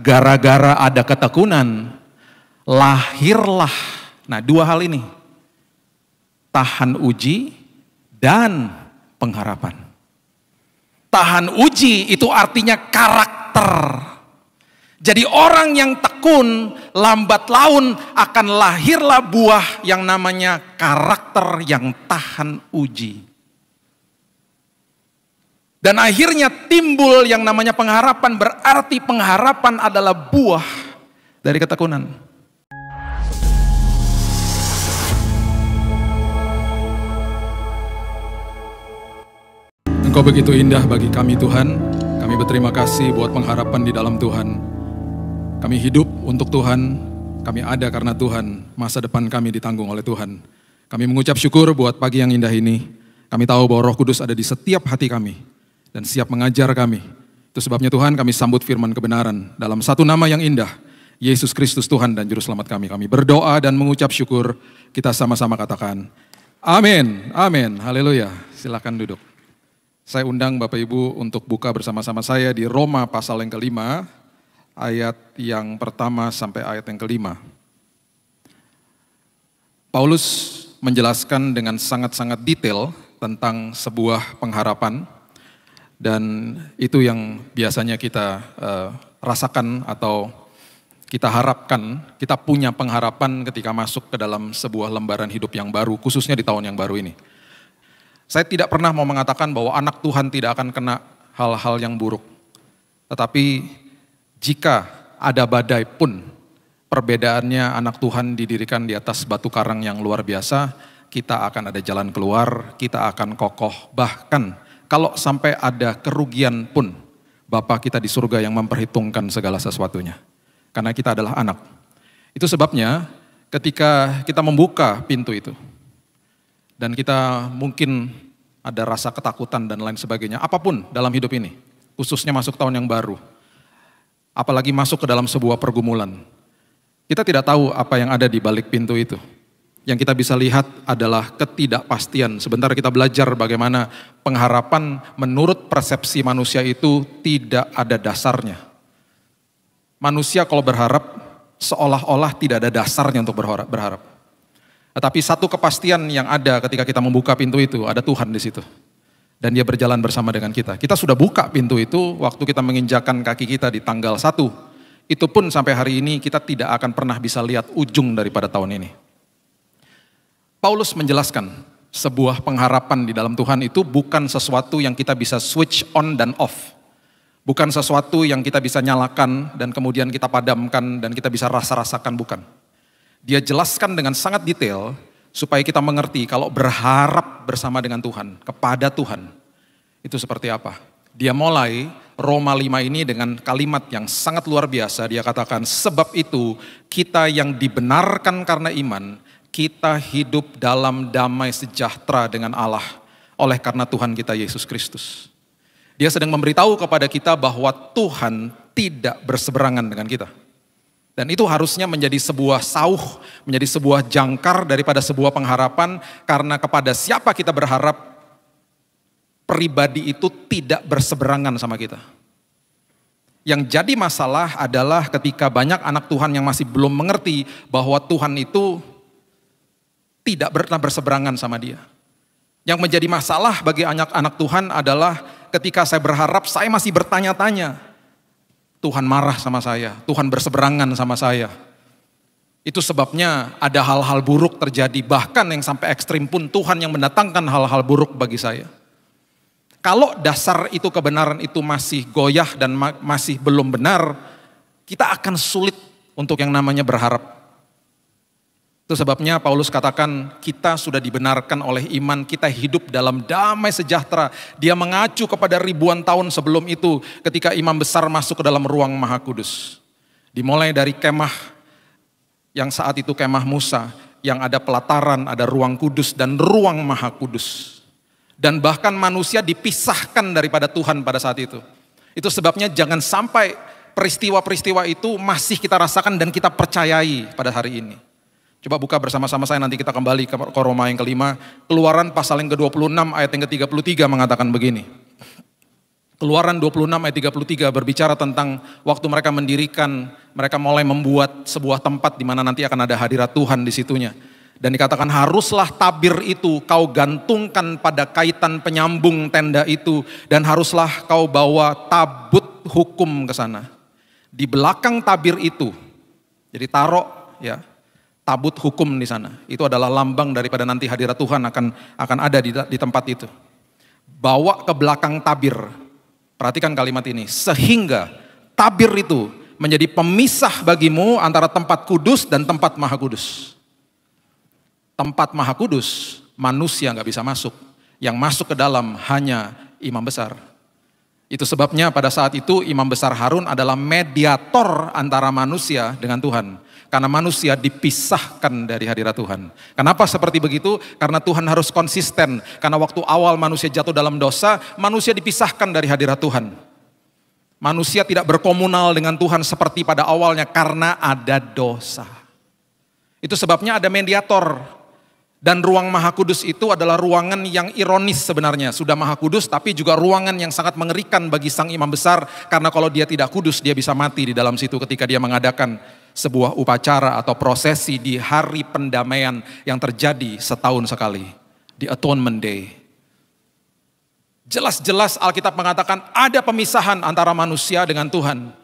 gara-gara ada ketekunan, lahirlah. Nah dua hal ini, tahan uji dan pengharapan. Tahan uji itu artinya karakter. Jadi orang yang tekun lambat laun akan lahirlah buah yang namanya karakter yang tahan uji. Dan akhirnya timbul yang namanya pengharapan, berarti pengharapan adalah buah dari ketekunan. Engkau begitu indah bagi kami Tuhan. Kami berterima kasih buat pengharapan di dalam Tuhan. Kami hidup untuk Tuhan, kami ada karena Tuhan. Masa depan kami ditanggung oleh Tuhan. Kami mengucap syukur buat pagi yang indah ini. Kami tahu bahwa Roh Kudus ada di setiap hati kami dan siap mengajar kami. Itu sebabnya Tuhan kami sambut firman kebenaran dalam satu nama yang indah, Yesus Kristus Tuhan dan Juru Selamat kami. Kami berdoa dan mengucap syukur, kita sama-sama katakan, Amin, amin, haleluya. Silahkan duduk. Saya undang Bapak Ibu untuk buka bersama-sama saya di Roma pasal yang kelima, ayat yang pertama sampai ayat yang kelima. Paulus menjelaskan dengan sangat-sangat detail tentang sebuah pengharapan, dan itu yang biasanya kita uh, rasakan atau kita harapkan, kita punya pengharapan ketika masuk ke dalam sebuah lembaran hidup yang baru, khususnya di tahun yang baru ini. Saya tidak pernah mau mengatakan bahwa anak Tuhan tidak akan kena hal-hal yang buruk. Tetapi jika ada badai pun, perbedaannya anak Tuhan didirikan di atas batu karang yang luar biasa, kita akan ada jalan keluar, kita akan kokoh, bahkan kalau sampai ada kerugian pun, Bapak kita di surga yang memperhitungkan segala sesuatunya. Karena kita adalah anak. Itu sebabnya ketika kita membuka pintu itu, dan kita mungkin ada rasa ketakutan dan lain sebagainya, apapun dalam hidup ini, khususnya masuk tahun yang baru, apalagi masuk ke dalam sebuah pergumulan. Kita tidak tahu apa yang ada di balik pintu itu yang kita bisa lihat adalah ketidakpastian. Sebentar kita belajar bagaimana pengharapan menurut persepsi manusia itu tidak ada dasarnya. Manusia kalau berharap seolah-olah tidak ada dasarnya untuk berharap. Tetapi satu kepastian yang ada ketika kita membuka pintu itu, ada Tuhan di situ. Dan dia berjalan bersama dengan kita. Kita sudah buka pintu itu waktu kita menginjakan kaki kita di tanggal satu. Itu pun sampai hari ini kita tidak akan pernah bisa lihat ujung daripada tahun ini. Paulus menjelaskan sebuah pengharapan di dalam Tuhan itu bukan sesuatu yang kita bisa switch on dan off. Bukan sesuatu yang kita bisa nyalakan dan kemudian kita padamkan dan kita bisa rasa-rasakan, bukan. Dia jelaskan dengan sangat detail supaya kita mengerti kalau berharap bersama dengan Tuhan, kepada Tuhan, itu seperti apa. Dia mulai Roma 5 ini dengan kalimat yang sangat luar biasa. Dia katakan, sebab itu kita yang dibenarkan karena iman, kita hidup dalam damai sejahtera dengan Allah oleh karena Tuhan kita Yesus Kristus. Dia sedang memberitahu kepada kita bahwa Tuhan tidak berseberangan dengan kita. Dan itu harusnya menjadi sebuah sauh, menjadi sebuah jangkar daripada sebuah pengharapan karena kepada siapa kita berharap pribadi itu tidak berseberangan sama kita. Yang jadi masalah adalah ketika banyak anak Tuhan yang masih belum mengerti bahwa Tuhan itu tidak pernah berseberangan sama dia. Yang menjadi masalah bagi anak-anak Tuhan adalah ketika saya berharap saya masih bertanya-tanya. Tuhan marah sama saya, Tuhan berseberangan sama saya. Itu sebabnya ada hal-hal buruk terjadi, bahkan yang sampai ekstrim pun Tuhan yang mendatangkan hal-hal buruk bagi saya. Kalau dasar itu kebenaran itu masih goyah dan masih belum benar, kita akan sulit untuk yang namanya berharap. Itu sebabnya Paulus katakan kita sudah dibenarkan oleh iman, kita hidup dalam damai sejahtera. Dia mengacu kepada ribuan tahun sebelum itu ketika imam besar masuk ke dalam ruang maha kudus. Dimulai dari kemah yang saat itu kemah Musa, yang ada pelataran, ada ruang kudus dan ruang maha kudus. Dan bahkan manusia dipisahkan daripada Tuhan pada saat itu. Itu sebabnya jangan sampai peristiwa-peristiwa itu masih kita rasakan dan kita percayai pada hari ini. Coba buka bersama-sama saya nanti kita kembali ke Roma yang kelima. Keluaran pasal yang ke-26 ayat yang ke-33 mengatakan begini. Keluaran 26 ayat 33 berbicara tentang waktu mereka mendirikan, mereka mulai membuat sebuah tempat di mana nanti akan ada hadirat Tuhan di situnya. Dan dikatakan haruslah tabir itu kau gantungkan pada kaitan penyambung tenda itu dan haruslah kau bawa tabut hukum ke sana. Di belakang tabir itu, jadi taruh ya tabut hukum di sana. Itu adalah lambang daripada nanti hadirat Tuhan akan akan ada di, di tempat itu. Bawa ke belakang tabir. Perhatikan kalimat ini. Sehingga tabir itu menjadi pemisah bagimu antara tempat kudus dan tempat maha kudus. Tempat maha kudus manusia nggak bisa masuk. Yang masuk ke dalam hanya imam besar. Itu sebabnya pada saat itu imam besar Harun adalah mediator antara manusia dengan Tuhan karena manusia dipisahkan dari hadirat Tuhan. Kenapa seperti begitu? Karena Tuhan harus konsisten. Karena waktu awal manusia jatuh dalam dosa, manusia dipisahkan dari hadirat Tuhan. Manusia tidak berkomunal dengan Tuhan seperti pada awalnya karena ada dosa. Itu sebabnya ada mediator. Dan ruang maha kudus itu adalah ruangan yang ironis sebenarnya. Sudah maha kudus tapi juga ruangan yang sangat mengerikan bagi sang imam besar. Karena kalau dia tidak kudus dia bisa mati di dalam situ ketika dia mengadakan sebuah upacara atau prosesi di hari pendamaian yang terjadi setahun sekali, di Atonement Day. Jelas-jelas Alkitab mengatakan ada pemisahan antara manusia dengan Tuhan.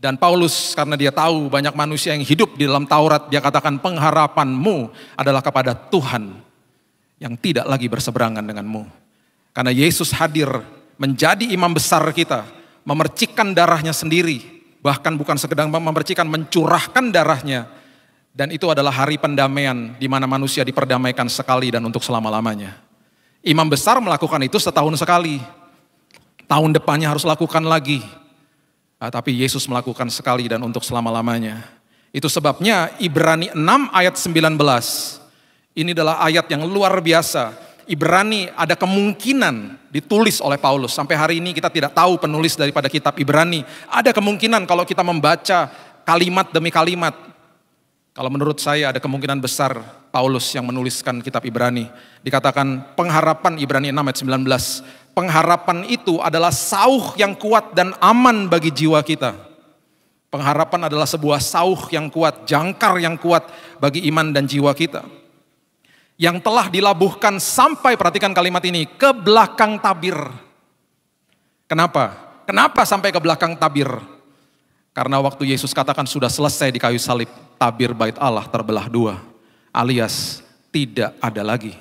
Dan Paulus karena dia tahu banyak manusia yang hidup di dalam Taurat, dia katakan pengharapanmu adalah kepada Tuhan yang tidak lagi berseberangan denganmu. Karena Yesus hadir menjadi imam besar kita, memercikkan darahnya sendiri bahkan bukan sekedar memercikan, mencurahkan darahnya. Dan itu adalah hari pendamaian di mana manusia diperdamaikan sekali dan untuk selama-lamanya. Imam besar melakukan itu setahun sekali. Tahun depannya harus lakukan lagi. Nah, tapi Yesus melakukan sekali dan untuk selama-lamanya. Itu sebabnya Ibrani 6 ayat 19. Ini adalah ayat yang luar biasa Ibrani ada kemungkinan ditulis oleh Paulus. Sampai hari ini kita tidak tahu penulis daripada kitab Ibrani. Ada kemungkinan kalau kita membaca kalimat demi kalimat. Kalau menurut saya ada kemungkinan besar Paulus yang menuliskan kitab Ibrani. Dikatakan pengharapan Ibrani 6 ayat 19. Pengharapan itu adalah sauh yang kuat dan aman bagi jiwa kita. Pengharapan adalah sebuah sauh yang kuat, jangkar yang kuat bagi iman dan jiwa kita yang telah dilabuhkan sampai perhatikan kalimat ini ke belakang tabir. Kenapa? Kenapa sampai ke belakang tabir? Karena waktu Yesus katakan sudah selesai di kayu salib, tabir bait Allah terbelah dua, alias tidak ada lagi.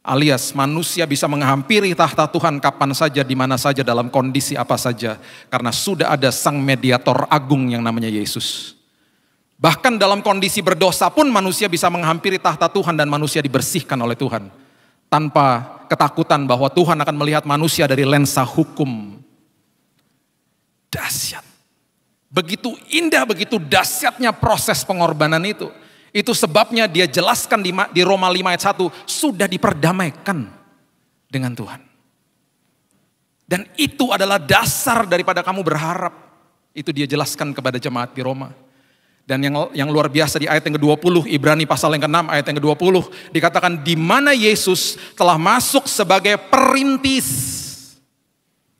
Alias manusia bisa menghampiri tahta Tuhan kapan saja, di mana saja, dalam kondisi apa saja, karena sudah ada sang mediator agung yang namanya Yesus. Bahkan dalam kondisi berdosa pun manusia bisa menghampiri tahta Tuhan dan manusia dibersihkan oleh Tuhan. Tanpa ketakutan bahwa Tuhan akan melihat manusia dari lensa hukum. dasyat. Begitu indah, begitu dasyatnya proses pengorbanan itu. Itu sebabnya dia jelaskan di, Roma 5 ayat 1, sudah diperdamaikan dengan Tuhan. Dan itu adalah dasar daripada kamu berharap. Itu dia jelaskan kepada jemaat di Roma. Dan yang yang luar biasa di ayat yang ke-20, Ibrani pasal yang ke-6 ayat yang ke-20 dikatakan di mana Yesus telah masuk sebagai perintis.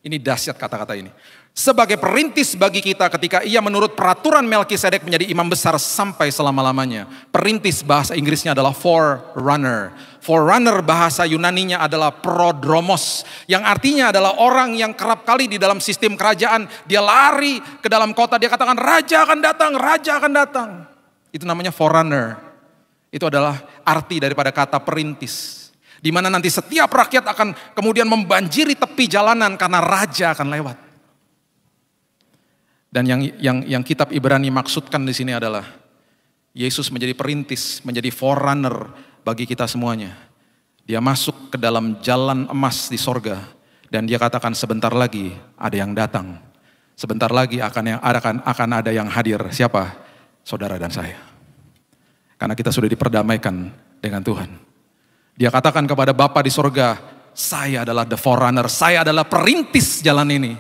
Ini dahsyat kata-kata ini sebagai perintis bagi kita ketika ia menurut peraturan Melkisedek menjadi imam besar sampai selama-lamanya. Perintis bahasa Inggrisnya adalah forerunner. Forerunner bahasa Yunaninya adalah prodromos yang artinya adalah orang yang kerap kali di dalam sistem kerajaan dia lari ke dalam kota dia katakan raja akan datang, raja akan datang. Itu namanya forerunner. Itu adalah arti daripada kata perintis di mana nanti setiap rakyat akan kemudian membanjiri tepi jalanan karena raja akan lewat. Dan yang yang yang kitab Ibrani maksudkan di sini adalah Yesus menjadi perintis, menjadi forerunner bagi kita semuanya. Dia masuk ke dalam jalan emas di sorga dan dia katakan sebentar lagi ada yang datang. Sebentar lagi akan yang akan akan ada yang hadir. Siapa? Saudara dan saya. Karena kita sudah diperdamaikan dengan Tuhan. Dia katakan kepada Bapa di sorga, saya adalah the forerunner, saya adalah perintis jalan ini.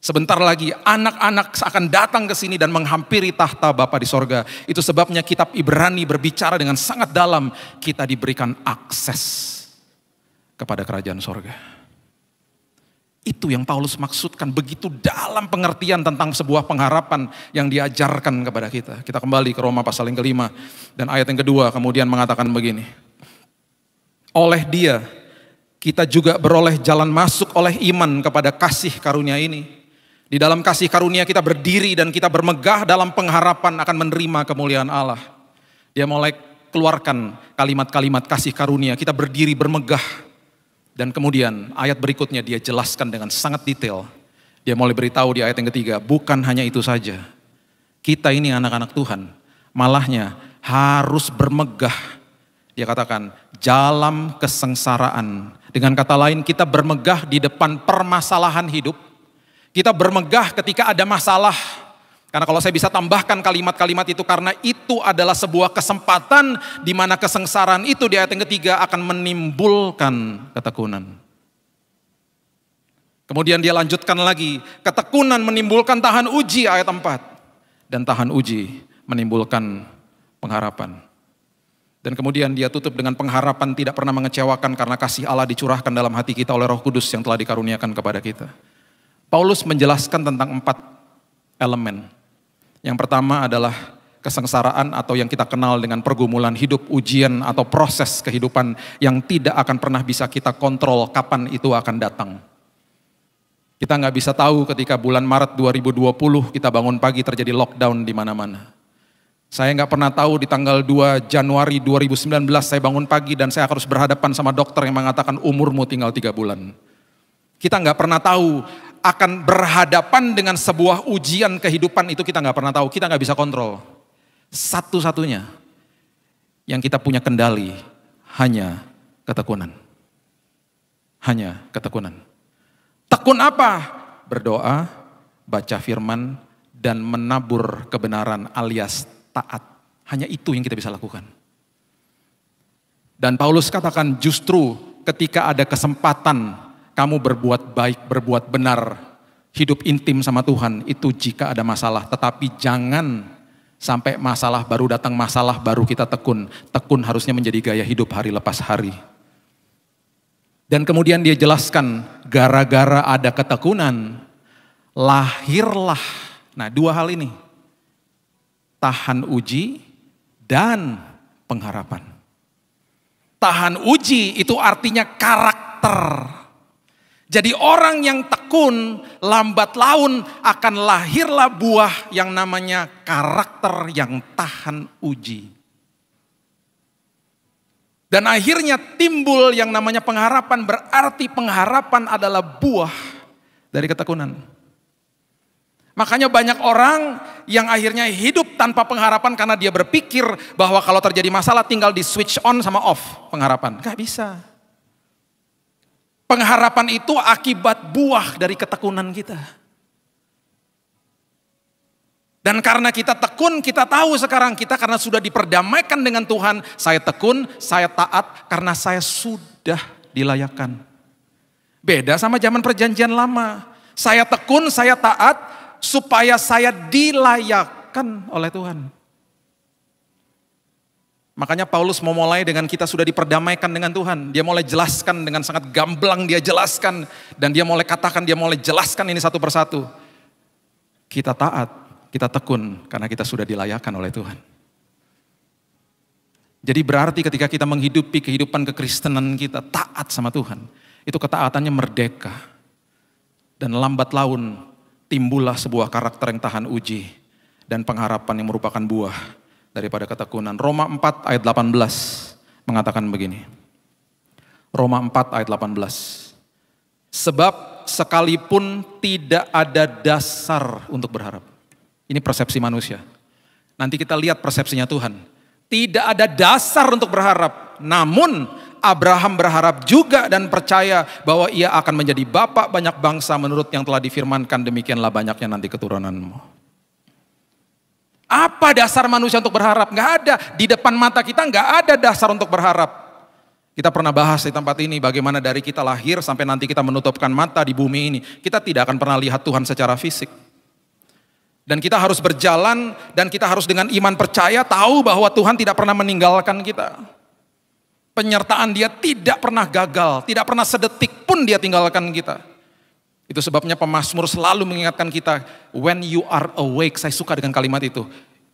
Sebentar lagi anak-anak akan datang ke sini dan menghampiri tahta Bapa di sorga. Itu sebabnya kitab Ibrani berbicara dengan sangat dalam. Kita diberikan akses kepada kerajaan sorga. Itu yang Paulus maksudkan begitu dalam pengertian tentang sebuah pengharapan yang diajarkan kepada kita. Kita kembali ke Roma pasal yang kelima dan ayat yang kedua kemudian mengatakan begini. Oleh dia kita juga beroleh jalan masuk oleh iman kepada kasih karunia ini di dalam kasih karunia kita berdiri dan kita bermegah dalam pengharapan akan menerima kemuliaan Allah. Dia mulai keluarkan kalimat-kalimat kasih karunia. Kita berdiri bermegah. Dan kemudian ayat berikutnya dia jelaskan dengan sangat detail. Dia mulai beritahu di ayat yang ketiga, bukan hanya itu saja. Kita ini anak-anak Tuhan, malahnya harus bermegah. Dia katakan, dalam kesengsaraan. Dengan kata lain kita bermegah di depan permasalahan hidup kita bermegah ketika ada masalah. Karena kalau saya bisa tambahkan kalimat-kalimat itu karena itu adalah sebuah kesempatan di mana kesengsaraan itu di ayat yang ketiga akan menimbulkan ketekunan. Kemudian dia lanjutkan lagi, ketekunan menimbulkan tahan uji ayat 4 dan tahan uji menimbulkan pengharapan. Dan kemudian dia tutup dengan pengharapan tidak pernah mengecewakan karena kasih Allah dicurahkan dalam hati kita oleh Roh Kudus yang telah dikaruniakan kepada kita. Paulus menjelaskan tentang empat elemen. Yang pertama adalah kesengsaraan atau yang kita kenal dengan pergumulan hidup, ujian atau proses kehidupan yang tidak akan pernah bisa kita kontrol kapan itu akan datang. Kita nggak bisa tahu ketika bulan Maret 2020 kita bangun pagi terjadi lockdown di mana-mana. Saya nggak pernah tahu di tanggal 2 Januari 2019 saya bangun pagi dan saya harus berhadapan sama dokter yang mengatakan umurmu tinggal tiga bulan. Kita nggak pernah tahu akan berhadapan dengan sebuah ujian kehidupan itu kita nggak pernah tahu, kita nggak bisa kontrol. Satu-satunya yang kita punya kendali hanya ketekunan. Hanya ketekunan. Tekun apa? Berdoa, baca firman, dan menabur kebenaran alias taat. Hanya itu yang kita bisa lakukan. Dan Paulus katakan justru ketika ada kesempatan kamu berbuat baik, berbuat benar, hidup intim sama Tuhan itu jika ada masalah. Tetapi jangan sampai masalah baru datang, masalah baru kita tekun. Tekun harusnya menjadi gaya hidup hari lepas hari. Dan kemudian dia jelaskan, gara-gara ada ketekunan, lahirlah. Nah dua hal ini, tahan uji dan pengharapan. Tahan uji itu artinya karakter jadi orang yang tekun, lambat laun akan lahirlah buah yang namanya karakter yang tahan uji. Dan akhirnya timbul yang namanya pengharapan, berarti pengharapan adalah buah dari ketekunan. Makanya banyak orang yang akhirnya hidup tanpa pengharapan karena dia berpikir bahwa kalau terjadi masalah tinggal di switch on sama off pengharapan. Gak bisa. Pengharapan itu akibat buah dari ketekunan kita. Dan karena kita tekun, kita tahu sekarang kita karena sudah diperdamaikan dengan Tuhan, saya tekun, saya taat karena saya sudah dilayakan. Beda sama zaman perjanjian lama. Saya tekun, saya taat supaya saya dilayakan oleh Tuhan. Makanya Paulus mau mulai dengan kita sudah diperdamaikan dengan Tuhan. Dia mulai jelaskan dengan sangat gamblang dia jelaskan. Dan dia mulai katakan, dia mulai jelaskan ini satu persatu. Kita taat, kita tekun karena kita sudah dilayakan oleh Tuhan. Jadi berarti ketika kita menghidupi kehidupan kekristenan kita taat sama Tuhan. Itu ketaatannya merdeka. Dan lambat laun timbullah sebuah karakter yang tahan uji. Dan pengharapan yang merupakan buah daripada ketekunan. Roma 4 ayat 18 mengatakan begini. Roma 4 ayat 18. Sebab sekalipun tidak ada dasar untuk berharap. Ini persepsi manusia. Nanti kita lihat persepsinya Tuhan. Tidak ada dasar untuk berharap. Namun Abraham berharap juga dan percaya bahwa ia akan menjadi bapak banyak bangsa menurut yang telah difirmankan demikianlah banyaknya nanti keturunanmu. Apa dasar manusia untuk berharap? Nggak ada. Di depan mata kita nggak ada dasar untuk berharap. Kita pernah bahas di tempat ini bagaimana dari kita lahir sampai nanti kita menutupkan mata di bumi ini. Kita tidak akan pernah lihat Tuhan secara fisik. Dan kita harus berjalan dan kita harus dengan iman percaya tahu bahwa Tuhan tidak pernah meninggalkan kita. Penyertaan dia tidak pernah gagal, tidak pernah sedetik pun dia tinggalkan kita. Itu sebabnya pemazmur selalu mengingatkan kita, when you are awake, saya suka dengan kalimat itu.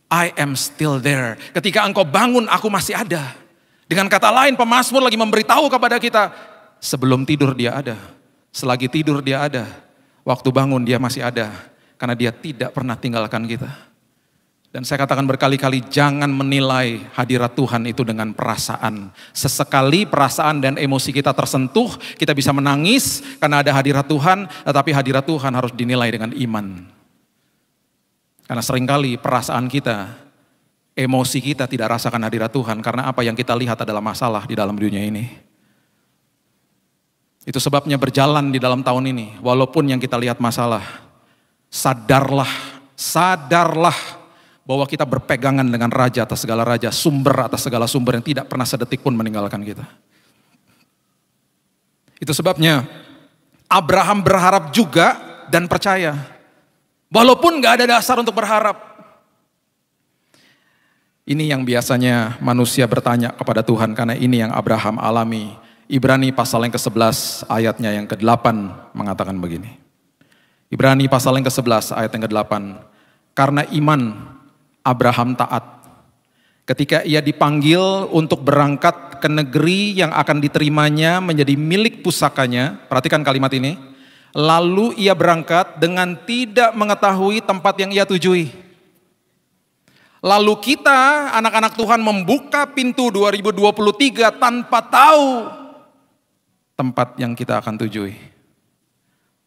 I am still there. Ketika engkau bangun, aku masih ada. Dengan kata lain, pemazmur lagi memberitahu kepada kita, sebelum tidur dia ada. Selagi tidur dia ada. Waktu bangun dia masih ada. Karena dia tidak pernah tinggalkan kita. Dan saya katakan berkali-kali jangan menilai hadirat Tuhan itu dengan perasaan. Sesekali perasaan dan emosi kita tersentuh, kita bisa menangis karena ada hadirat Tuhan, tetapi hadirat Tuhan harus dinilai dengan iman. Karena seringkali perasaan kita, emosi kita tidak rasakan hadirat Tuhan karena apa yang kita lihat adalah masalah di dalam dunia ini. Itu sebabnya berjalan di dalam tahun ini, walaupun yang kita lihat masalah. Sadarlah, sadarlah bahwa kita berpegangan dengan raja atas segala raja, sumber atas segala sumber yang tidak pernah sedetik pun meninggalkan kita. Itu sebabnya Abraham berharap juga dan percaya. Walaupun gak ada dasar untuk berharap. Ini yang biasanya manusia bertanya kepada Tuhan karena ini yang Abraham alami. Ibrani pasal yang ke-11 ayatnya yang ke-8 mengatakan begini. Ibrani pasal yang ke-11 ayat yang ke-8. Karena iman Abraham taat. Ketika ia dipanggil untuk berangkat ke negeri yang akan diterimanya menjadi milik pusakanya, perhatikan kalimat ini. Lalu ia berangkat dengan tidak mengetahui tempat yang ia tujui. Lalu kita anak-anak Tuhan membuka pintu 2023 tanpa tahu tempat yang kita akan tujui.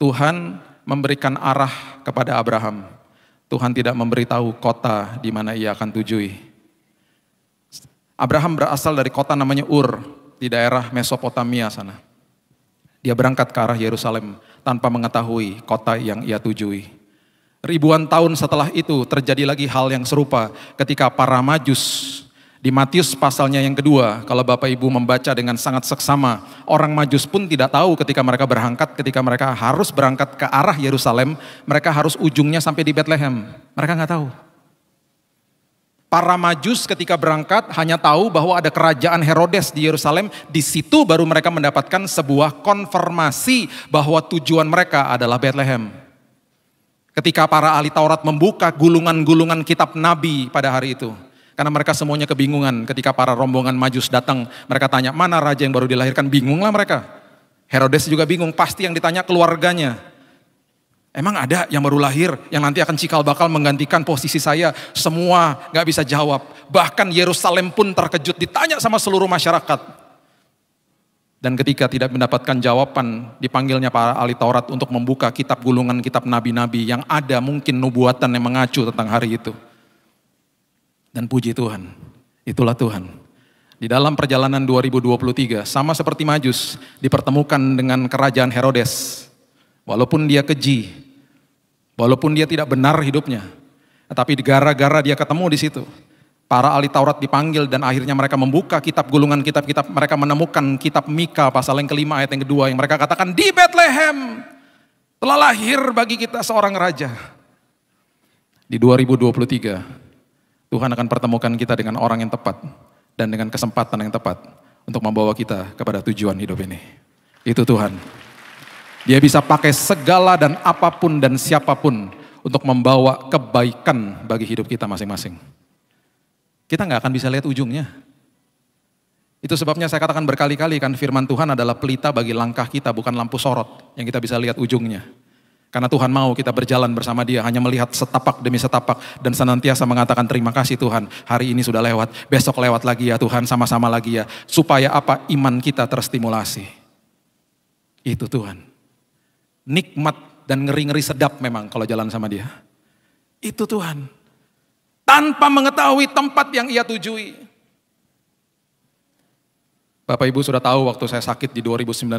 Tuhan memberikan arah kepada Abraham Tuhan tidak memberitahu kota di mana ia akan tuju. Abraham berasal dari kota namanya Ur di daerah Mesopotamia sana. Dia berangkat ke arah Yerusalem tanpa mengetahui kota yang ia tuju. Ribuan tahun setelah itu terjadi lagi hal yang serupa ketika para majus di Matius pasalnya yang kedua, kalau Bapak Ibu membaca dengan sangat seksama, orang Majus pun tidak tahu ketika mereka berangkat, ketika mereka harus berangkat ke arah Yerusalem, mereka harus ujungnya sampai di Bethlehem. Mereka nggak tahu. Para Majus ketika berangkat hanya tahu bahwa ada kerajaan Herodes di Yerusalem, di situ baru mereka mendapatkan sebuah konfirmasi bahwa tujuan mereka adalah Bethlehem. Ketika para ahli Taurat membuka gulungan-gulungan kitab nabi pada hari itu, karena mereka semuanya kebingungan ketika para rombongan majus datang. Mereka tanya, mana raja yang baru dilahirkan? Bingunglah mereka. Herodes juga bingung, pasti yang ditanya keluarganya. Emang ada yang baru lahir, yang nanti akan cikal bakal menggantikan posisi saya. Semua gak bisa jawab. Bahkan Yerusalem pun terkejut, ditanya sama seluruh masyarakat. Dan ketika tidak mendapatkan jawaban, dipanggilnya para ahli Taurat untuk membuka kitab gulungan kitab nabi-nabi yang ada mungkin nubuatan yang mengacu tentang hari itu. Dan puji Tuhan, itulah Tuhan. Di dalam perjalanan 2023, sama seperti Majus, dipertemukan dengan kerajaan Herodes. Walaupun dia keji, walaupun dia tidak benar hidupnya, tetapi gara-gara dia ketemu di situ, para ahli Taurat dipanggil dan akhirnya mereka membuka kitab gulungan kitab-kitab, mereka menemukan kitab Mika pasal yang kelima ayat yang kedua yang mereka katakan di Bethlehem telah lahir bagi kita seorang raja. Di 2023, Tuhan akan pertemukan kita dengan orang yang tepat dan dengan kesempatan yang tepat untuk membawa kita kepada tujuan hidup ini. Itu Tuhan. Dia bisa pakai segala dan apapun dan siapapun untuk membawa kebaikan bagi hidup kita masing-masing. Kita nggak akan bisa lihat ujungnya. Itu sebabnya saya katakan berkali-kali kan firman Tuhan adalah pelita bagi langkah kita bukan lampu sorot yang kita bisa lihat ujungnya. Karena Tuhan mau kita berjalan bersama dia, hanya melihat setapak demi setapak dan senantiasa mengatakan terima kasih Tuhan. Hari ini sudah lewat, besok lewat lagi ya Tuhan, sama-sama lagi ya. Supaya apa? Iman kita terstimulasi. Itu Tuhan. Nikmat dan ngeri-ngeri sedap memang kalau jalan sama dia. Itu Tuhan. Tanpa mengetahui tempat yang ia tujui. Bapak Ibu sudah tahu waktu saya sakit di 2019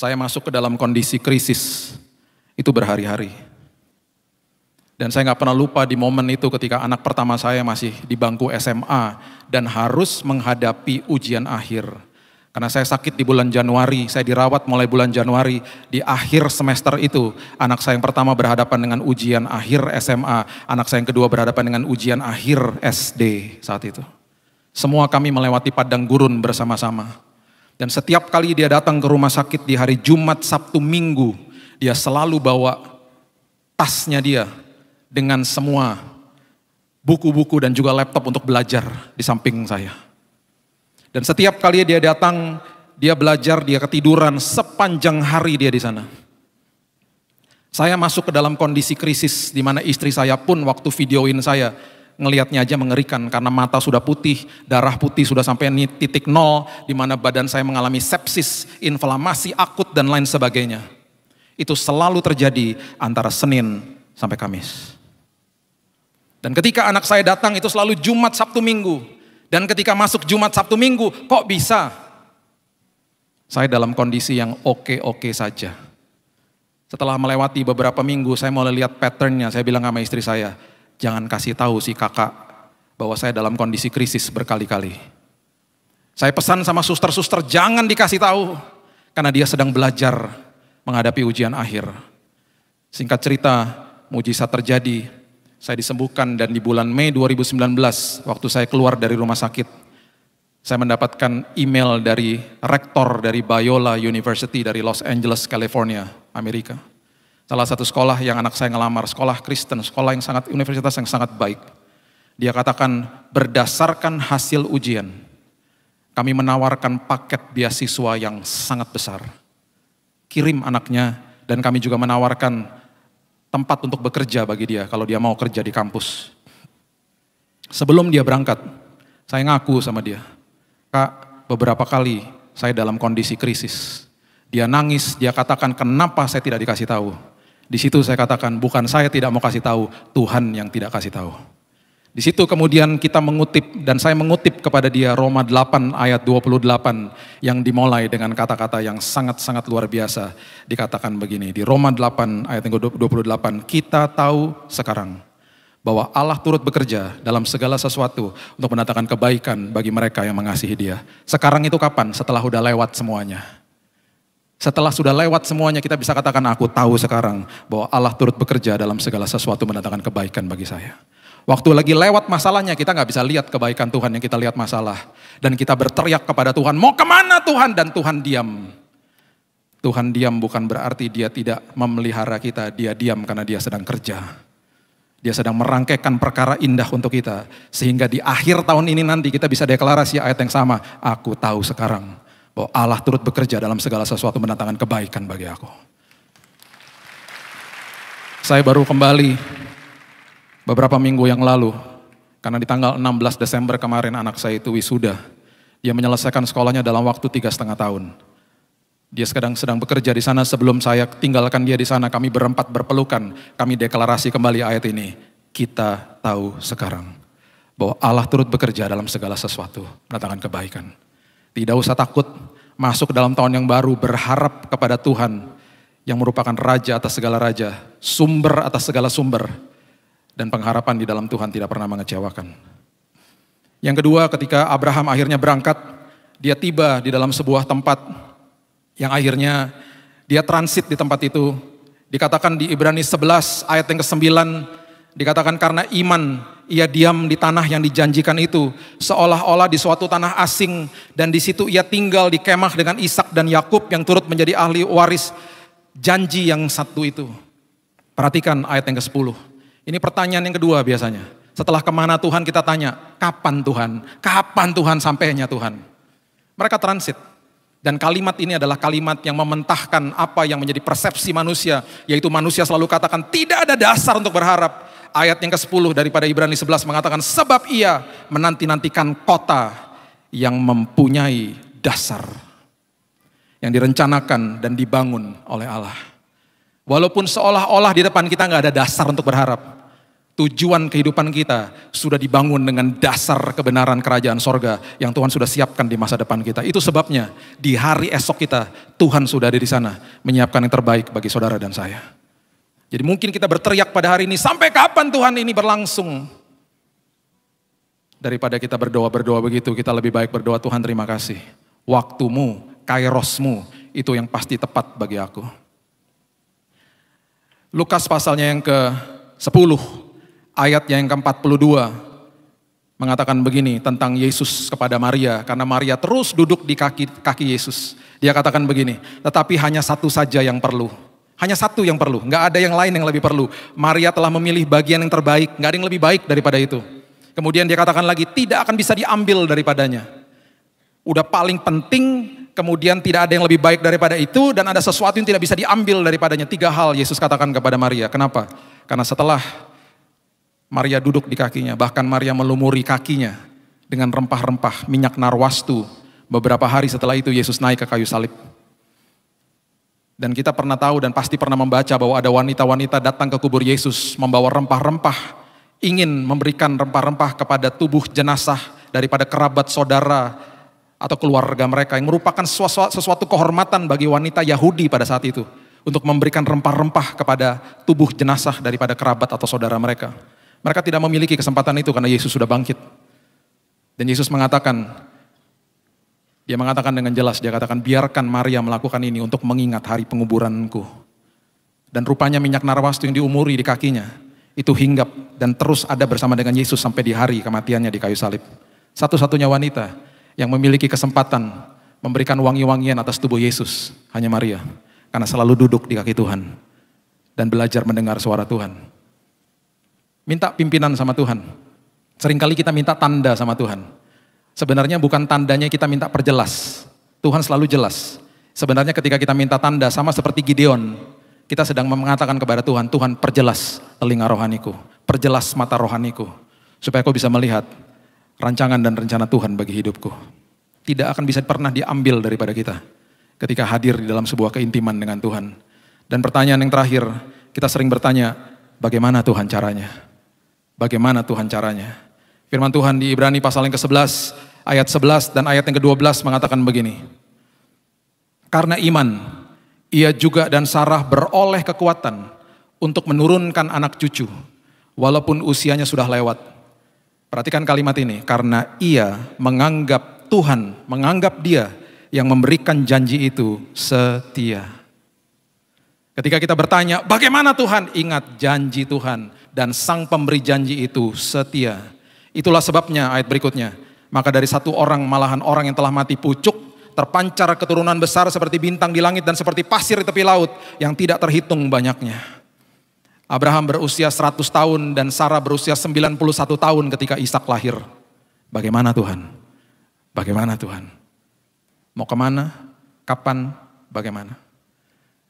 saya masuk ke dalam kondisi krisis itu berhari-hari. Dan saya nggak pernah lupa di momen itu ketika anak pertama saya masih di bangku SMA dan harus menghadapi ujian akhir. Karena saya sakit di bulan Januari, saya dirawat mulai bulan Januari. Di akhir semester itu, anak saya yang pertama berhadapan dengan ujian akhir SMA, anak saya yang kedua berhadapan dengan ujian akhir SD saat itu. Semua kami melewati padang gurun bersama-sama. Dan setiap kali dia datang ke rumah sakit di hari Jumat, Sabtu, Minggu, dia selalu bawa tasnya dia dengan semua buku-buku dan juga laptop untuk belajar di samping saya. Dan setiap kali dia datang, dia belajar, dia ketiduran sepanjang hari dia di sana. Saya masuk ke dalam kondisi krisis di mana istri saya pun waktu videoin saya, ngelihatnya aja mengerikan karena mata sudah putih, darah putih sudah sampai titik nol, di mana badan saya mengalami sepsis, inflamasi akut dan lain sebagainya. Itu selalu terjadi antara Senin sampai Kamis. Dan ketika anak saya datang itu selalu Jumat, Sabtu, Minggu. Dan ketika masuk Jumat, Sabtu, Minggu, kok bisa? Saya dalam kondisi yang oke-oke saja. Setelah melewati beberapa minggu, saya mulai lihat patternnya. Saya bilang sama istri saya, jangan kasih tahu si kakak bahwa saya dalam kondisi krisis berkali-kali. Saya pesan sama suster-suster jangan dikasih tahu karena dia sedang belajar menghadapi ujian akhir. Singkat cerita, mujizat terjadi. Saya disembuhkan dan di bulan Mei 2019 waktu saya keluar dari rumah sakit, saya mendapatkan email dari rektor dari Biola University dari Los Angeles, California, Amerika salah satu sekolah yang anak saya ngelamar, sekolah Kristen, sekolah yang sangat universitas yang sangat baik. Dia katakan berdasarkan hasil ujian, kami menawarkan paket beasiswa yang sangat besar. Kirim anaknya dan kami juga menawarkan tempat untuk bekerja bagi dia kalau dia mau kerja di kampus. Sebelum dia berangkat, saya ngaku sama dia, Kak, beberapa kali saya dalam kondisi krisis. Dia nangis, dia katakan kenapa saya tidak dikasih tahu. Di situ saya katakan, bukan saya tidak mau kasih tahu, Tuhan yang tidak kasih tahu. Di situ kemudian kita mengutip dan saya mengutip kepada dia Roma 8 ayat 28 yang dimulai dengan kata-kata yang sangat-sangat luar biasa. Dikatakan begini, di Roma 8 ayat 28, kita tahu sekarang bahwa Allah turut bekerja dalam segala sesuatu untuk mendatangkan kebaikan bagi mereka yang mengasihi dia. Sekarang itu kapan? Setelah udah lewat semuanya. Setelah sudah lewat semuanya kita bisa katakan aku tahu sekarang bahwa Allah turut bekerja dalam segala sesuatu mendatangkan kebaikan bagi saya. Waktu lagi lewat masalahnya kita nggak bisa lihat kebaikan Tuhan yang kita lihat masalah. Dan kita berteriak kepada Tuhan, mau kemana Tuhan? Dan Tuhan diam. Tuhan diam bukan berarti dia tidak memelihara kita, dia diam karena dia sedang kerja. Dia sedang merangkaikan perkara indah untuk kita. Sehingga di akhir tahun ini nanti kita bisa deklarasi ayat yang sama. Aku tahu sekarang Oh, Allah turut bekerja dalam segala sesuatu mendatangkan kebaikan bagi aku. Saya baru kembali beberapa minggu yang lalu karena di tanggal 16 Desember kemarin anak saya itu wisuda. Dia menyelesaikan sekolahnya dalam waktu tiga setengah tahun. Dia sedang sedang bekerja di sana sebelum saya tinggalkan dia di sana. Kami berempat berpelukan. Kami deklarasi kembali ayat ini. Kita tahu sekarang bahwa Allah turut bekerja dalam segala sesuatu, mendatangkan kebaikan. Tidak usah takut masuk ke dalam tahun yang baru berharap kepada Tuhan yang merupakan raja atas segala raja, sumber atas segala sumber dan pengharapan di dalam Tuhan tidak pernah mengecewakan. Yang kedua, ketika Abraham akhirnya berangkat, dia tiba di dalam sebuah tempat yang akhirnya dia transit di tempat itu. Dikatakan di Ibrani 11 ayat yang ke-9 dikatakan karena iman ia diam di tanah yang dijanjikan itu, seolah-olah di suatu tanah asing dan di situ ia tinggal di kemah dengan Ishak dan Yakub yang turut menjadi ahli waris janji yang satu itu. Perhatikan ayat yang ke-10. Ini pertanyaan yang kedua biasanya. Setelah kemana Tuhan kita tanya, kapan Tuhan? Kapan Tuhan sampainya Tuhan? Mereka transit. Dan kalimat ini adalah kalimat yang mementahkan apa yang menjadi persepsi manusia. Yaitu manusia selalu katakan tidak ada dasar untuk berharap Ayat yang ke-10 daripada Ibrani 11 mengatakan, Sebab ia menanti-nantikan kota yang mempunyai dasar. Yang direncanakan dan dibangun oleh Allah. Walaupun seolah-olah di depan kita nggak ada dasar untuk berharap. Tujuan kehidupan kita sudah dibangun dengan dasar kebenaran kerajaan sorga yang Tuhan sudah siapkan di masa depan kita. Itu sebabnya di hari esok kita Tuhan sudah ada di sana menyiapkan yang terbaik bagi saudara dan saya. Jadi mungkin kita berteriak pada hari ini, sampai kapan Tuhan ini berlangsung? Daripada kita berdoa-berdoa begitu, kita lebih baik berdoa, Tuhan terima kasih. Waktumu, kairosmu, itu yang pasti tepat bagi aku. Lukas pasalnya yang ke-10, ayatnya yang ke-42, mengatakan begini tentang Yesus kepada Maria karena Maria terus duduk di kaki kaki Yesus. Dia katakan begini, tetapi hanya satu saja yang perlu. Hanya satu yang perlu, nggak ada yang lain yang lebih perlu. Maria telah memilih bagian yang terbaik, nggak ada yang lebih baik daripada itu. Kemudian dia katakan lagi, tidak akan bisa diambil daripadanya. Udah paling penting, kemudian tidak ada yang lebih baik daripada itu, dan ada sesuatu yang tidak bisa diambil daripadanya. Tiga hal Yesus katakan kepada Maria. Kenapa? Karena setelah Maria duduk di kakinya, bahkan Maria melumuri kakinya dengan rempah-rempah minyak narwastu. Beberapa hari setelah itu Yesus naik ke kayu salib. Dan kita pernah tahu dan pasti pernah membaca bahwa ada wanita-wanita datang ke kubur Yesus membawa rempah-rempah, ingin memberikan rempah-rempah kepada tubuh jenazah daripada kerabat saudara atau keluarga mereka yang merupakan sesuatu kehormatan bagi wanita Yahudi pada saat itu untuk memberikan rempah-rempah kepada tubuh jenazah daripada kerabat atau saudara mereka. Mereka tidak memiliki kesempatan itu karena Yesus sudah bangkit. Dan Yesus mengatakan, dia mengatakan dengan jelas, dia katakan biarkan Maria melakukan ini untuk mengingat hari penguburanku. Dan rupanya minyak narwastu yang diumuri di kakinya, itu hinggap dan terus ada bersama dengan Yesus sampai di hari kematiannya di kayu salib. Satu-satunya wanita yang memiliki kesempatan memberikan wangi-wangian atas tubuh Yesus, hanya Maria. Karena selalu duduk di kaki Tuhan dan belajar mendengar suara Tuhan. Minta pimpinan sama Tuhan. Seringkali kita minta tanda sama Tuhan. Sebenarnya bukan tandanya kita minta perjelas. Tuhan selalu jelas. Sebenarnya ketika kita minta tanda sama seperti Gideon, kita sedang mengatakan kepada Tuhan, Tuhan perjelas telinga rohaniku, perjelas mata rohaniku, supaya aku bisa melihat rancangan dan rencana Tuhan bagi hidupku. Tidak akan bisa pernah diambil daripada kita ketika hadir di dalam sebuah keintiman dengan Tuhan. Dan pertanyaan yang terakhir, kita sering bertanya, bagaimana Tuhan caranya? Bagaimana Tuhan caranya? Firman Tuhan di Ibrani pasal yang ke-11, ayat 11 dan ayat yang ke-12 mengatakan begini. Karena iman, ia juga dan Sarah beroleh kekuatan untuk menurunkan anak cucu, walaupun usianya sudah lewat. Perhatikan kalimat ini, karena ia menganggap Tuhan, menganggap dia yang memberikan janji itu setia. Ketika kita bertanya, bagaimana Tuhan? Ingat janji Tuhan dan sang pemberi janji itu setia Itulah sebabnya ayat berikutnya. Maka dari satu orang malahan orang yang telah mati pucuk, terpancar keturunan besar seperti bintang di langit dan seperti pasir di tepi laut yang tidak terhitung banyaknya. Abraham berusia 100 tahun dan Sarah berusia 91 tahun ketika Ishak lahir. Bagaimana Tuhan? Bagaimana Tuhan? Mau kemana? Kapan? Bagaimana?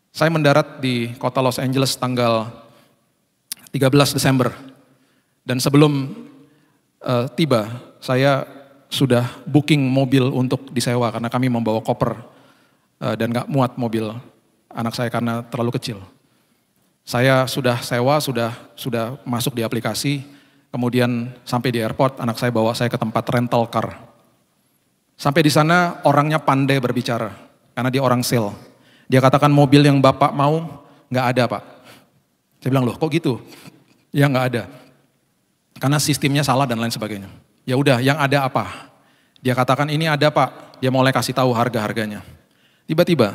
Saya mendarat di kota Los Angeles tanggal 13 Desember. Dan sebelum uh, tiba, saya sudah booking mobil untuk disewa karena kami membawa koper uh, dan nggak muat mobil anak saya karena terlalu kecil. Saya sudah sewa, sudah sudah masuk di aplikasi, kemudian sampai di airport anak saya bawa saya ke tempat rental car. Sampai di sana orangnya pandai berbicara karena dia orang sale. Dia katakan mobil yang bapak mau nggak ada pak. Saya bilang loh kok gitu? Ya nggak ada. Karena sistemnya salah dan lain sebagainya. Ya udah, yang ada apa? Dia katakan ini ada pak, dia mulai kasih tahu harga-harganya. Tiba-tiba,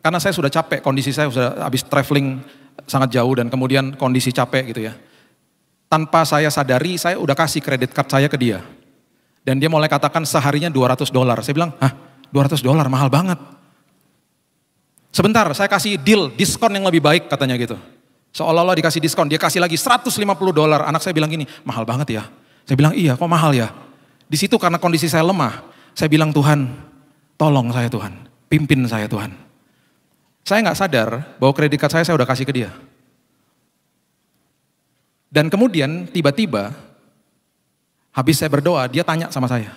karena saya sudah capek, kondisi saya sudah habis traveling sangat jauh dan kemudian kondisi capek gitu ya. Tanpa saya sadari, saya udah kasih kredit card saya ke dia. Dan dia mulai katakan seharinya 200 dolar. Saya bilang, hah 200 dolar mahal banget. Sebentar, saya kasih deal, diskon yang lebih baik katanya gitu. Seolah-olah dikasih diskon, dia kasih lagi 150 dolar. Anak saya bilang gini, mahal banget ya. Saya bilang iya, kok mahal ya. Di situ karena kondisi saya lemah, saya bilang Tuhan, tolong saya Tuhan, pimpin saya Tuhan. Saya nggak sadar bahwa kredit card saya saya udah kasih ke dia. Dan kemudian tiba-tiba habis saya berdoa, dia tanya sama saya.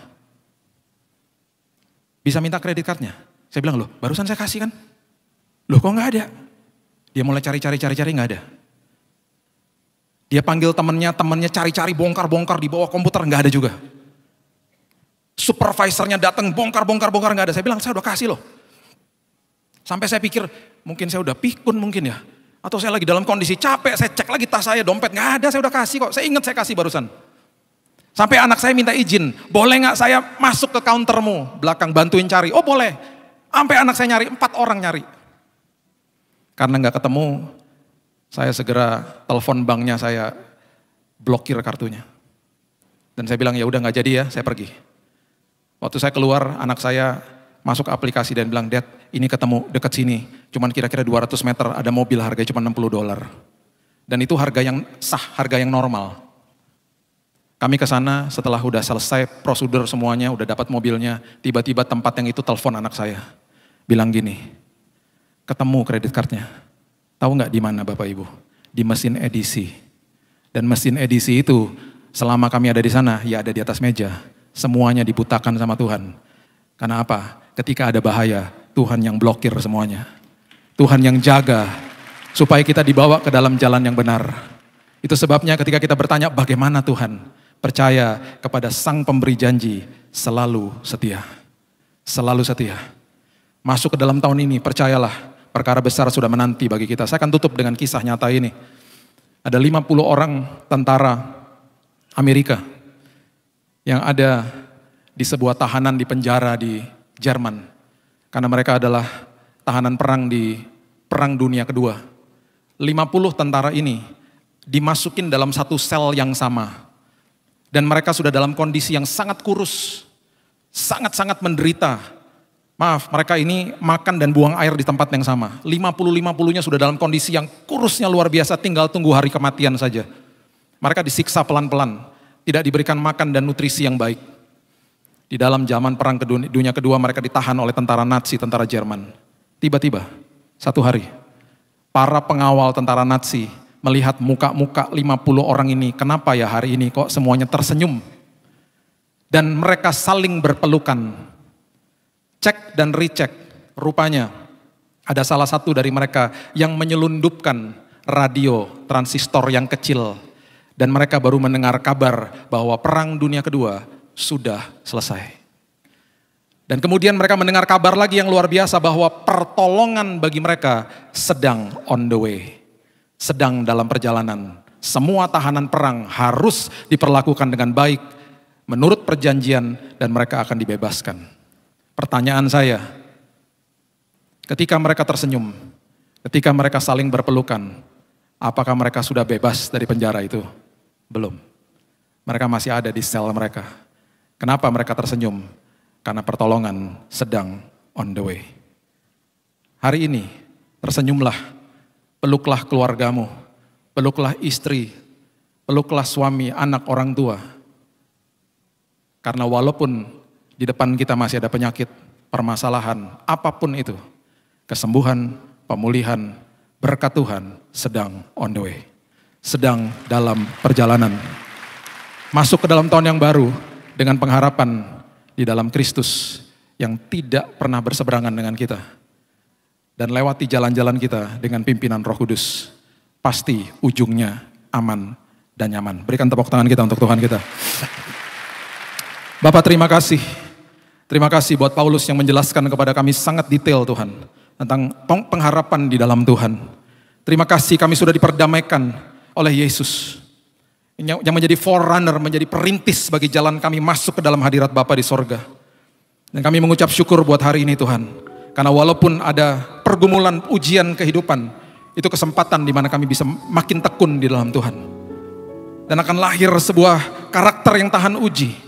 Bisa minta kredit cardnya? Saya bilang, loh barusan saya kasih kan? Loh kok nggak ada? Dia mulai cari-cari, cari-cari nggak ada. Dia panggil temennya, temennya cari-cari, bongkar-bongkar di bawah komputer, nggak ada juga. Supervisornya datang, bongkar-bongkar, bongkar nggak ada. Saya bilang, saya udah kasih loh. Sampai saya pikir, mungkin saya udah pikun mungkin ya. Atau saya lagi dalam kondisi capek, saya cek lagi tas saya, dompet, nggak ada, saya udah kasih kok. Saya ingat saya kasih barusan. Sampai anak saya minta izin, boleh nggak saya masuk ke countermu, belakang bantuin cari. Oh boleh. Sampai anak saya nyari, empat orang nyari. Karena nggak ketemu, saya segera telepon banknya, saya blokir kartunya. Dan saya bilang, ya udah nggak jadi ya, saya pergi. Waktu saya keluar, anak saya masuk aplikasi dan bilang, Dad, ini ketemu dekat sini. Cuman kira-kira 200 meter, ada mobil harga cuma 60 dolar. Dan itu harga yang sah, harga yang normal. Kami ke sana setelah udah selesai prosedur semuanya, udah dapat mobilnya, tiba-tiba tempat yang itu telepon anak saya. Bilang gini, ketemu kredit cardnya. Tahu nggak di mana Bapak Ibu? Di mesin edisi. Dan mesin edisi itu selama kami ada di sana, ya ada di atas meja. Semuanya dibutakan sama Tuhan. Karena apa? Ketika ada bahaya, Tuhan yang blokir semuanya. Tuhan yang jaga supaya kita dibawa ke dalam jalan yang benar. Itu sebabnya ketika kita bertanya bagaimana Tuhan, percaya kepada Sang Pemberi janji selalu setia. Selalu setia. Masuk ke dalam tahun ini, percayalah Perkara besar sudah menanti bagi kita. Saya akan tutup dengan kisah nyata ini. Ada 50 orang tentara Amerika yang ada di sebuah tahanan di penjara di Jerman. Karena mereka adalah tahanan perang di Perang Dunia Kedua. 50 tentara ini dimasukin dalam satu sel yang sama. Dan mereka sudah dalam kondisi yang sangat kurus, sangat-sangat menderita, Maaf, mereka ini makan dan buang air di tempat yang sama. 50-50-nya sudah dalam kondisi yang kurusnya luar biasa, tinggal tunggu hari kematian saja. Mereka disiksa pelan-pelan, tidak diberikan makan dan nutrisi yang baik. Di dalam zaman perang dunia kedua mereka ditahan oleh tentara Nazi, tentara Jerman. Tiba-tiba, satu hari, para pengawal tentara Nazi melihat muka-muka 50 orang ini, kenapa ya hari ini kok semuanya tersenyum? Dan mereka saling berpelukan, cek dan recheck. Rupanya ada salah satu dari mereka yang menyelundupkan radio transistor yang kecil dan mereka baru mendengar kabar bahwa perang dunia kedua sudah selesai. Dan kemudian mereka mendengar kabar lagi yang luar biasa bahwa pertolongan bagi mereka sedang on the way. Sedang dalam perjalanan. Semua tahanan perang harus diperlakukan dengan baik menurut perjanjian dan mereka akan dibebaskan. Pertanyaan saya, ketika mereka tersenyum, ketika mereka saling berpelukan, apakah mereka sudah bebas dari penjara itu? Belum. Mereka masih ada di sel mereka. Kenapa mereka tersenyum? Karena pertolongan sedang on the way. Hari ini, tersenyumlah, peluklah keluargamu, peluklah istri, peluklah suami, anak, orang tua. Karena walaupun di depan kita masih ada penyakit, permasalahan, apapun itu. Kesembuhan, pemulihan, berkat Tuhan sedang on the way. Sedang dalam perjalanan. Masuk ke dalam tahun yang baru dengan pengharapan di dalam Kristus yang tidak pernah berseberangan dengan kita. Dan lewati jalan-jalan kita dengan pimpinan roh kudus. Pasti ujungnya aman dan nyaman. Berikan tepuk tangan kita untuk Tuhan kita. Bapak terima kasih. Terima kasih buat Paulus yang menjelaskan kepada kami sangat detail Tuhan tentang pengharapan di dalam Tuhan. Terima kasih kami sudah diperdamaikan oleh Yesus yang, menjadi forerunner, menjadi perintis bagi jalan kami masuk ke dalam hadirat Bapa di sorga. Dan kami mengucap syukur buat hari ini Tuhan. Karena walaupun ada pergumulan ujian kehidupan, itu kesempatan di mana kami bisa makin tekun di dalam Tuhan. Dan akan lahir sebuah karakter yang tahan uji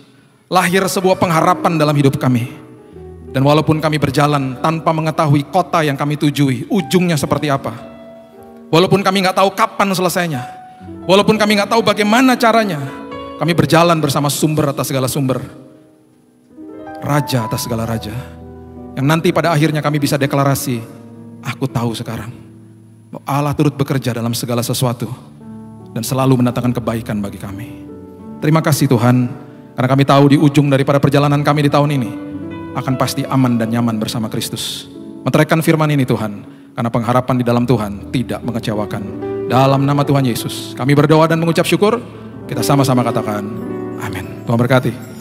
lahir sebuah pengharapan dalam hidup kami. Dan walaupun kami berjalan tanpa mengetahui kota yang kami tujui, ujungnya seperti apa. Walaupun kami nggak tahu kapan selesainya. Walaupun kami nggak tahu bagaimana caranya. Kami berjalan bersama sumber atas segala sumber. Raja atas segala raja. Yang nanti pada akhirnya kami bisa deklarasi, aku tahu sekarang. Allah turut bekerja dalam segala sesuatu. Dan selalu mendatangkan kebaikan bagi kami. Terima kasih Tuhan. Karena kami tahu di ujung daripada perjalanan kami di tahun ini akan pasti aman dan nyaman bersama Kristus. Meteraikan firman ini Tuhan, karena pengharapan di dalam Tuhan tidak mengecewakan. Dalam nama Tuhan Yesus, kami berdoa dan mengucap syukur. Kita sama-sama katakan, amin. Tuhan berkati.